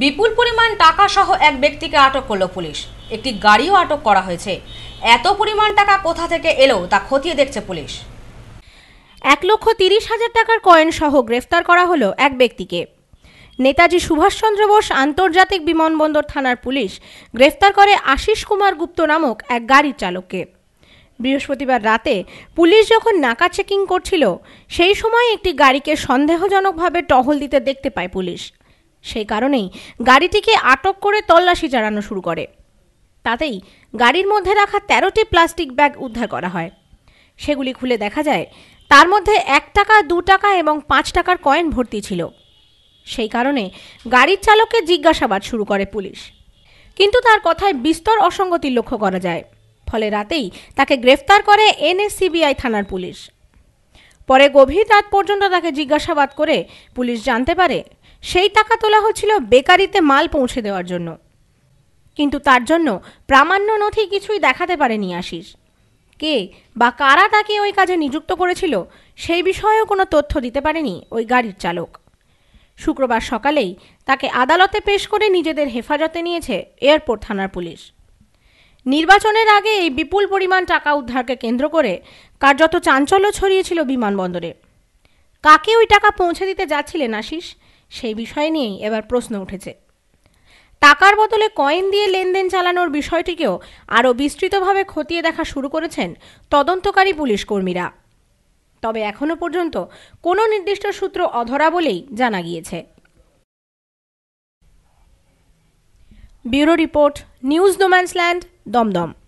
বিপুল পরিমাণ টাকা সহ এক ব্যক্তিকে আটক করল পুলিশ একটি গাড়িও আটক করা হয়েছে এত পরিমাণ টাকা কোথা থেকে এলো তা খতিয়ে দেখছে পুলিশ এক লক্ষ তিরিশ হাজার টাকার কয়েন সহ গ্রেফতার করা হলো এক ব্যক্তিকে নেতাজি সুভাষচন্দ্র বোস আন্তর্জাতিক বিমানবন্দর থানার পুলিশ গ্রেফতার করে আশিস কুমার গুপ্ত নামক এক গাড়ির চালককে বৃহস্পতিবার রাতে পুলিশ যখন নাকা চেকিং করছিল সেই সময় একটি গাড়িকে সন্দেহজনকভাবে টহল দিতে দেখতে পায় পুলিশ সেই কারণেই গাড়িটিকে আটক করে তল্লাশি চালানো শুরু করে তাতেই গাড়ির মধ্যে রাখা তেরোটি প্লাস্টিক ব্যাগ উদ্ধার করা হয় সেগুলি খুলে দেখা যায় তার মধ্যে এক টাকা দু টাকা এবং পাঁচ টাকার কয়েন ভর্তি ছিল সেই কারণে গাড়ির চালককে জিজ্ঞাসাবাদ শুরু করে পুলিশ কিন্তু তার কথায় বিস্তর অসঙ্গতি লক্ষ্য করা যায় ফলে রাতেই তাকে গ্রেফতার করে এনএসসিবিআই থানার পুলিশ পরে গভীর রাত পর্যন্ত তাকে জিজ্ঞাসাবাদ করে পুলিশ জানতে পারে সেই টাকা তোলা হচ্ছিল বেকারিতে মাল পৌঁছে দেওয়ার জন্য কিন্তু তার জন্য প্রামাণ্য নথি কিছুই দেখাতে পারেনি আশিস কে বা কারা তাকে ওই কাজে নিযুক্ত করেছিল সেই বিষয়েও কোনো তথ্য দিতে পারেনি ওই গাড়ির চালক শুক্রবার সকালেই তাকে আদালতে পেশ করে নিজেদের হেফাজতে নিয়েছে এয়ারপোর্ট থানার পুলিশ নির্বাচনের আগে এই বিপুল পরিমাণ টাকা উদ্ধারকে কেন্দ্র করে কার্যত চাঞ্চল্য ছড়িয়েছিল বিমানবন্দরে কাকে ওই টাকা পৌঁছে দিতে যাচ্ছিলেন আশিস সেই বিষয় নিয়েই এবার প্রশ্ন উঠেছে টাকার বদলে কয়েন দিয়ে লেনদেন চালানোর বিষয়টিকেও আরও বিস্তৃতভাবে খতিয়ে দেখা শুরু করেছেন তদন্তকারী পুলিশ কর্মীরা তবে এখনও পর্যন্ত কোনো নির্দিষ্ট সূত্র অধরা বলেই জানা গিয়েছে bureau report news no man's land Dom Dom.